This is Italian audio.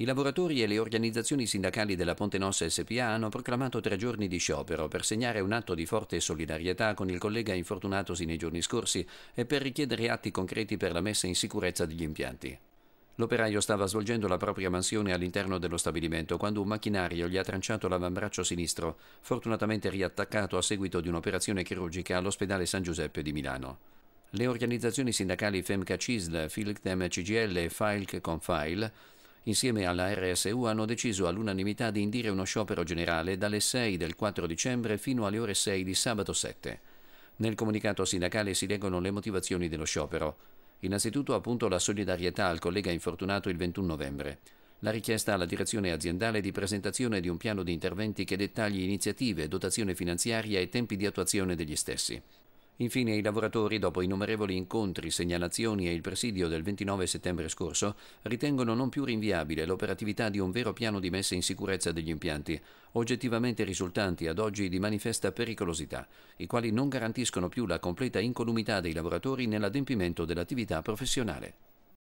I lavoratori e le organizzazioni sindacali della Ponte Nossa SPA hanno proclamato tre giorni di sciopero per segnare un atto di forte solidarietà con il collega infortunatosi nei giorni scorsi e per richiedere atti concreti per la messa in sicurezza degli impianti. L'operaio stava svolgendo la propria mansione all'interno dello stabilimento quando un macchinario gli ha tranciato l'avambraccio sinistro, fortunatamente riattaccato a seguito di un'operazione chirurgica all'ospedale San Giuseppe di Milano. Le organizzazioni sindacali FEMCA CISL, FILCTEM CGL e FILC CONFILE insieme alla RSU hanno deciso all'unanimità di indire uno sciopero generale dalle 6 del 4 dicembre fino alle ore 6 di sabato 7. Nel comunicato sindacale si leggono le motivazioni dello sciopero. Innanzitutto appunto la solidarietà al collega infortunato il 21 novembre. La richiesta alla direzione aziendale di presentazione di un piano di interventi che dettagli iniziative, dotazione finanziaria e tempi di attuazione degli stessi. Infine i lavoratori, dopo innumerevoli incontri, segnalazioni e il presidio del 29 settembre scorso, ritengono non più rinviabile l'operatività di un vero piano di messa in sicurezza degli impianti, oggettivamente risultanti ad oggi di manifesta pericolosità, i quali non garantiscono più la completa incolumità dei lavoratori nell'adempimento dell'attività professionale.